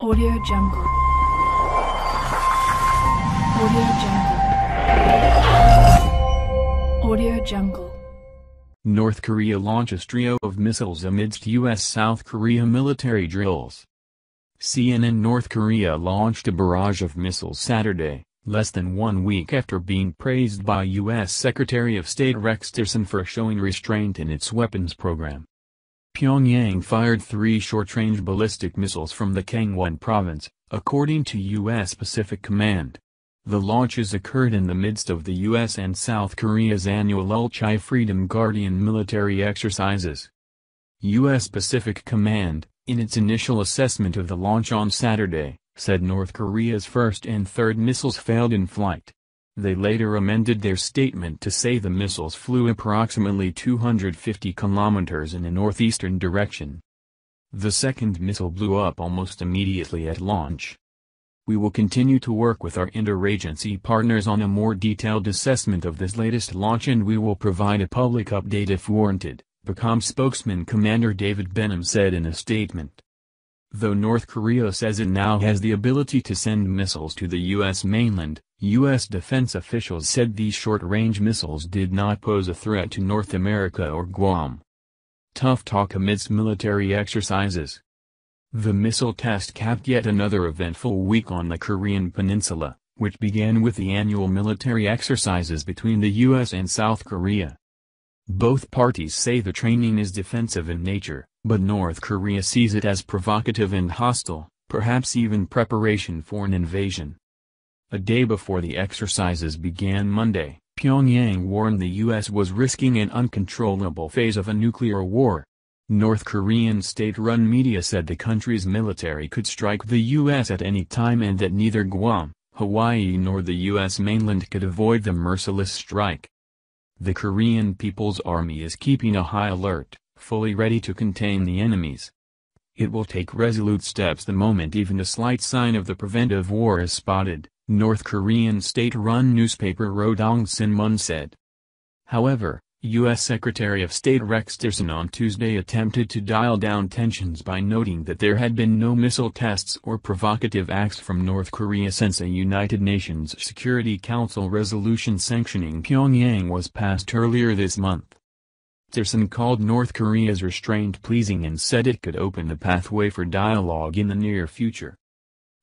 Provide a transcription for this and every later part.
Audio Jungle. Audio Jungle. Audio Jungle. North Korea launches trio of missiles amidst U.S.-South Korea military drills. CNN North Korea launched a barrage of missiles Saturday, less than one week after being praised by U.S. Secretary of State Rex Tillerson for showing restraint in its weapons program. Pyongyang fired three short-range ballistic missiles from the Kangwon province, according to U.S. Pacific Command. The launches occurred in the midst of the U.S. and South Korea's annual Ulchai Freedom Guardian military exercises. U.S. Pacific Command, in its initial assessment of the launch on Saturday, said North Korea's first and third missiles failed in flight. They later amended their statement to say the missiles flew approximately 250 kilometers in a northeastern direction. The second missile blew up almost immediately at launch. We will continue to work with our interagency partners on a more detailed assessment of this latest launch and we will provide a public update if warranted, BACOM spokesman Commander David Benham said in a statement. Though North Korea says it now has the ability to send missiles to the U.S. mainland, U.S. defense officials said these short-range missiles did not pose a threat to North America or Guam. Tough talk amidst military exercises. The missile test capped yet another eventful week on the Korean peninsula, which began with the annual military exercises between the U.S. and South Korea. Both parties say the training is defensive in nature, but North Korea sees it as provocative and hostile, perhaps even preparation for an invasion. A day before the exercises began Monday, Pyongyang warned the U.S. was risking an uncontrollable phase of a nuclear war. North Korean state-run media said the country's military could strike the U.S. at any time and that neither Guam, Hawaii nor the U.S. mainland could avoid the merciless strike. The Korean People's Army is keeping a high alert, fully ready to contain the enemies. It will take resolute steps the moment even a slight sign of the preventive war is spotted. North Korean state-run newspaper Rodong Sinmun said. However, U.S. Secretary of State Rex Tillerson on Tuesday attempted to dial down tensions by noting that there had been no missile tests or provocative acts from North Korea since a United Nations Security Council resolution sanctioning Pyongyang was passed earlier this month. Tillerson called North Korea's restraint pleasing and said it could open the pathway for dialogue in the near future.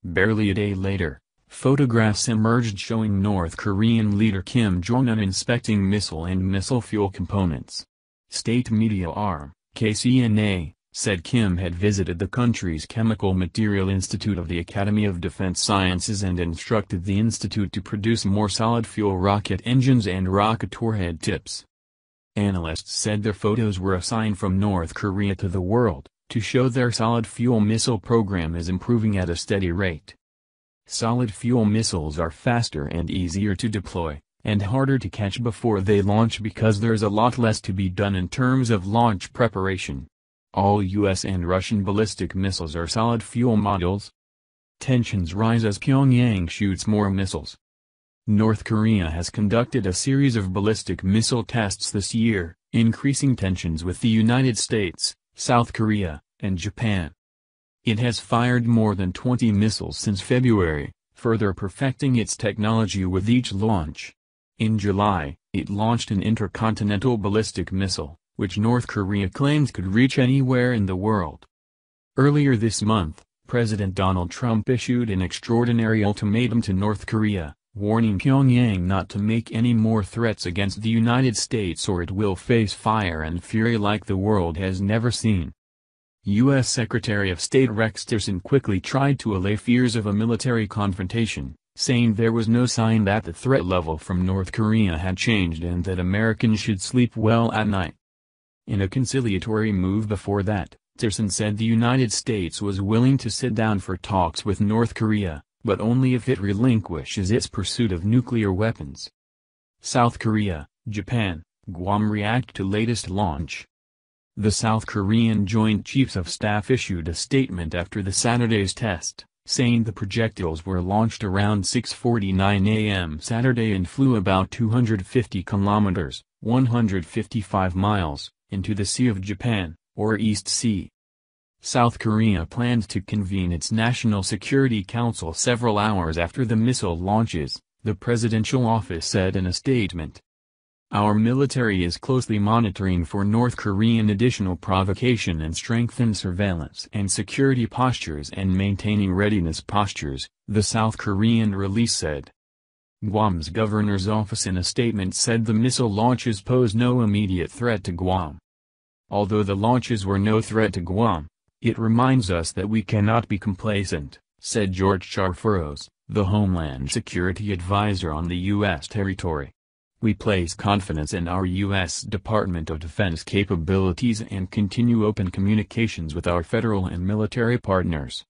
Barely a day later, Photographs emerged showing North Korean leader Kim Jong-un inspecting missile and missile fuel components. State media arm, KCNA, said Kim had visited the country's Chemical Material Institute of the Academy of Defense Sciences and instructed the institute to produce more solid fuel rocket engines and rocket warhead tips. Analysts said the photos were a sign from North Korea to the world, to show their solid fuel missile program is improving at a steady rate. Solid-fuel missiles are faster and easier to deploy, and harder to catch before they launch because there's a lot less to be done in terms of launch preparation. All US and Russian ballistic missiles are solid-fuel models. Tensions rise as Pyongyang shoots more missiles. North Korea has conducted a series of ballistic missile tests this year, increasing tensions with the United States, South Korea, and Japan. It has fired more than 20 missiles since February, further perfecting its technology with each launch. In July, it launched an intercontinental ballistic missile, which North Korea claims could reach anywhere in the world. Earlier this month, President Donald Trump issued an extraordinary ultimatum to North Korea, warning Pyongyang not to make any more threats against the United States or it will face fire and fury like the world has never seen. U.S. Secretary of State Rex Tillerson quickly tried to allay fears of a military confrontation, saying there was no sign that the threat level from North Korea had changed and that Americans should sleep well at night. In a conciliatory move before that, Tillerson said the United States was willing to sit down for talks with North Korea, but only if it relinquishes its pursuit of nuclear weapons. South Korea, Japan, Guam react to latest launch. The South Korean Joint Chiefs of Staff issued a statement after the Saturday's test, saying the projectiles were launched around 6.49 a.m. Saturday and flew about 250 kilometers 155 miles, into the Sea of Japan, or East Sea. South Korea plans to convene its National Security Council several hours after the missile launches, the presidential office said in a statement. Our military is closely monitoring for North Korean additional provocation and strengthened surveillance and security postures and maintaining readiness postures, the South Korean release said. Guam's governor's office in a statement said the missile launches pose no immediate threat to Guam. Although the launches were no threat to Guam, it reminds us that we cannot be complacent, said George Charfuros, the Homeland Security Advisor on the U.S. territory. We place confidence in our U.S. Department of Defense capabilities and continue open communications with our federal and military partners.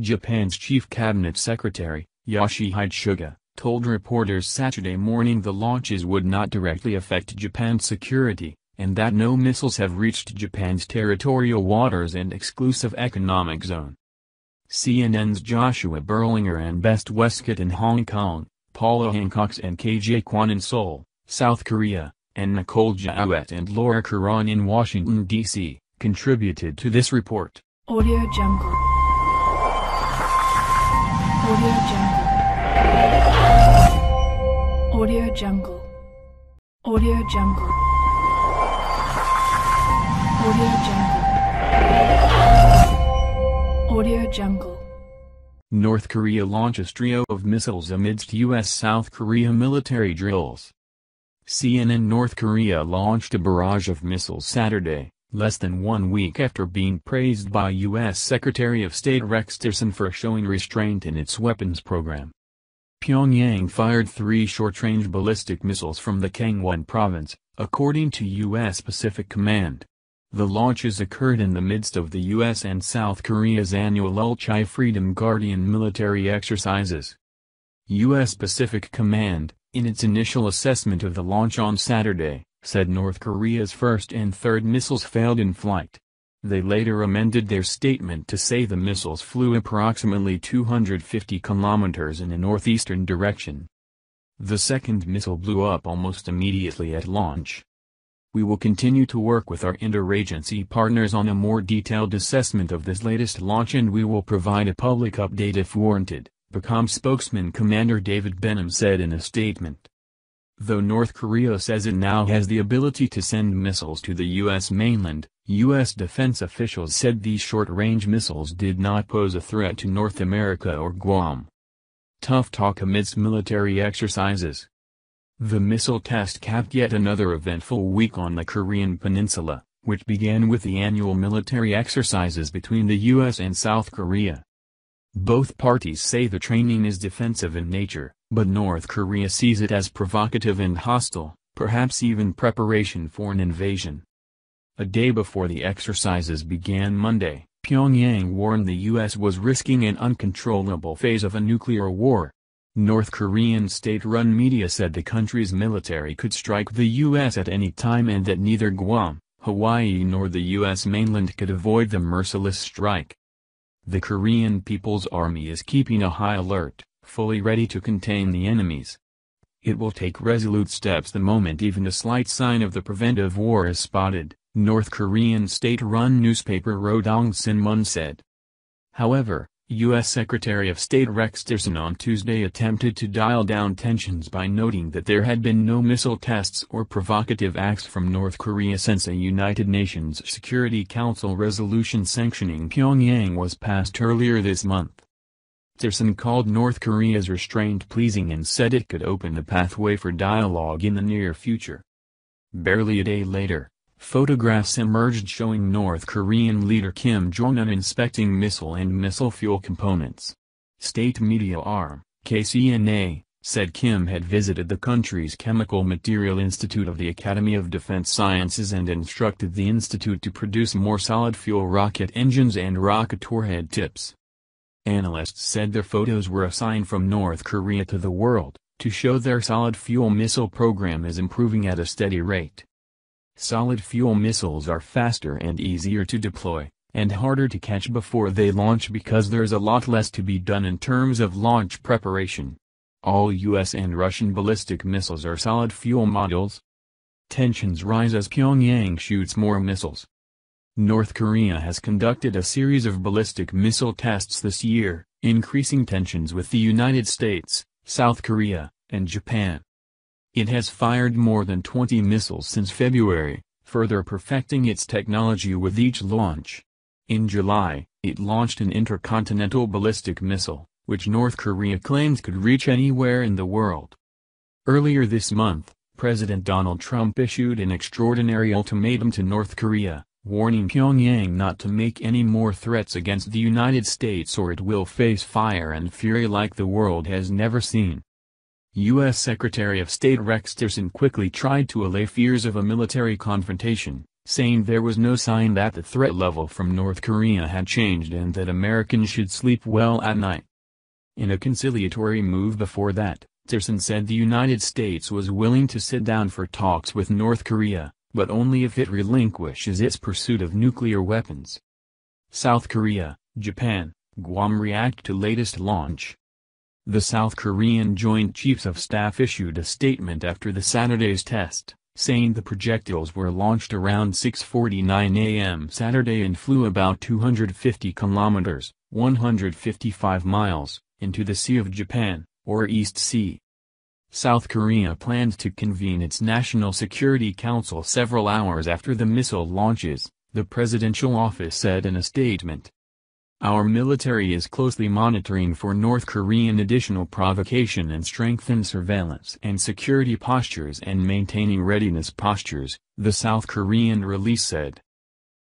Japan's Chief Cabinet Secretary, Yoshihide Suga, told reporters Saturday morning the launches would not directly affect Japan's security, and that no missiles have reached Japan's territorial waters and exclusive economic zone. CNN's Joshua Berlinger and Best Westcott in Hong Kong, Paula Hancock's and KJ Kwon in Seoul, South Korea, and Nicole Jowett and Laura Curran in Washington, D.C., contributed to this report. Audio Jungle. Audio Jungle. Audio Jungle. Audio Jungle. Audio Jungle. Audio Jungle. North Korea launches trio of missiles amidst U.S.-South Korea military drills. CNN North Korea launched a barrage of missiles Saturday, less than one week after being praised by U.S. Secretary of State Rex Tillerson for showing restraint in its weapons program. Pyongyang fired three short-range ballistic missiles from the Kangwon province, according to U.S. Pacific Command. The launches occurred in the midst of the U.S. and South Korea's annual Ulchi Freedom Guardian military exercises. U.S. Pacific Command, in its initial assessment of the launch on Saturday, said North Korea's first and third missiles failed in flight. They later amended their statement to say the missiles flew approximately 250 kilometers in a northeastern direction. The second missile blew up almost immediately at launch we will continue to work with our interagency partners on a more detailed assessment of this latest launch and we will provide a public update if warranted, COM spokesman Commander David Benham said in a statement. Though North Korea says it now has the ability to send missiles to the U.S. mainland, U.S. defense officials said these short-range missiles did not pose a threat to North America or Guam. Tough talk amidst military exercises the missile test capped yet another eventful week on the Korean peninsula, which began with the annual military exercises between the U.S. and South Korea. Both parties say the training is defensive in nature, but North Korea sees it as provocative and hostile, perhaps even preparation for an invasion. A day before the exercises began Monday, Pyongyang warned the U.S. was risking an uncontrollable phase of a nuclear war. North Korean state-run media said the country's military could strike the U.S. at any time and that neither Guam, Hawaii nor the U.S. mainland could avoid the merciless strike. The Korean People's Army is keeping a high alert, fully ready to contain the enemies. It will take resolute steps the moment even a slight sign of the preventive war is spotted, North Korean state-run newspaper Rodong Sinmun said. However, U.S. Secretary of State Rex Tillerson on Tuesday attempted to dial down tensions by noting that there had been no missile tests or provocative acts from North Korea since a United Nations Security Council resolution sanctioning Pyongyang was passed earlier this month. Tillerson called North Korea's restraint pleasing and said it could open the pathway for dialogue in the near future. Barely a day later, photographs emerged showing North Korean leader Kim Jong-un inspecting missile and missile fuel components. State media arm, KCNA, said Kim had visited the country's Chemical Material Institute of the Academy of Defense Sciences and instructed the institute to produce more solid fuel rocket engines and rocket warhead tips. Analysts said the photos were a sign from North Korea to the world, to show their solid fuel missile program is improving at a steady rate. Solid-fuel missiles are faster and easier to deploy, and harder to catch before they launch because there's a lot less to be done in terms of launch preparation. All US and Russian ballistic missiles are solid-fuel models. Tensions rise as Pyongyang shoots more missiles. North Korea has conducted a series of ballistic missile tests this year, increasing tensions with the United States, South Korea, and Japan. It has fired more than 20 missiles since February, further perfecting its technology with each launch. In July, it launched an intercontinental ballistic missile, which North Korea claims could reach anywhere in the world. Earlier this month, President Donald Trump issued an extraordinary ultimatum to North Korea, warning Pyongyang not to make any more threats against the United States or it will face fire and fury like the world has never seen. U.S. Secretary of State Rex Tillerson quickly tried to allay fears of a military confrontation, saying there was no sign that the threat level from North Korea had changed and that Americans should sleep well at night. In a conciliatory move before that, Tillerson said the United States was willing to sit down for talks with North Korea, but only if it relinquishes its pursuit of nuclear weapons. South Korea, Japan, Guam react to latest launch. The South Korean Joint Chiefs of Staff issued a statement after the Saturday's test, saying the projectiles were launched around 6.49 a.m. Saturday and flew about 250 kilometers 155 miles, into the Sea of Japan, or East Sea. South Korea planned to convene its National Security Council several hours after the missile launches, the presidential office said in a statement. Our military is closely monitoring for North Korean additional provocation and strengthen surveillance and security postures and maintaining readiness postures, the South Korean release said.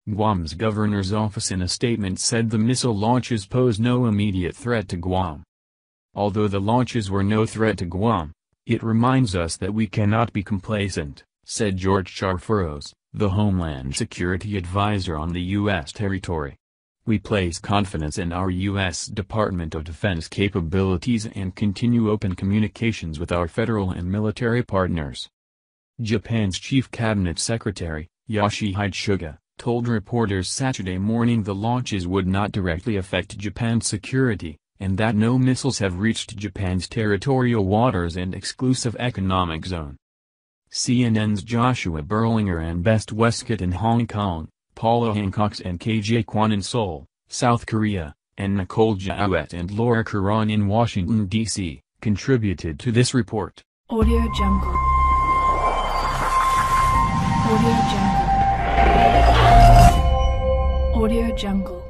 Guam's governor's office in a statement said the missile launches pose no immediate threat to Guam. Although the launches were no threat to Guam, it reminds us that we cannot be complacent, said George Charfuros, the Homeland Security Advisor on the U.S. territory. We place confidence in our U.S. Department of Defense capabilities and continue open communications with our federal and military partners. Japan's Chief Cabinet Secretary, Yoshihide Suga, told reporters Saturday morning the launches would not directly affect Japan's security, and that no missiles have reached Japan's territorial waters and exclusive economic zone. CNN's Joshua Berlinger and Best Westcott in Hong Kong, Paula Hancock and KJ Kwon in Seoul, South Korea, and Nicole Jowett and Laura Curran in Washington, D.C., contributed to this report. Audio Jungle. Audio Jungle. Audio Jungle.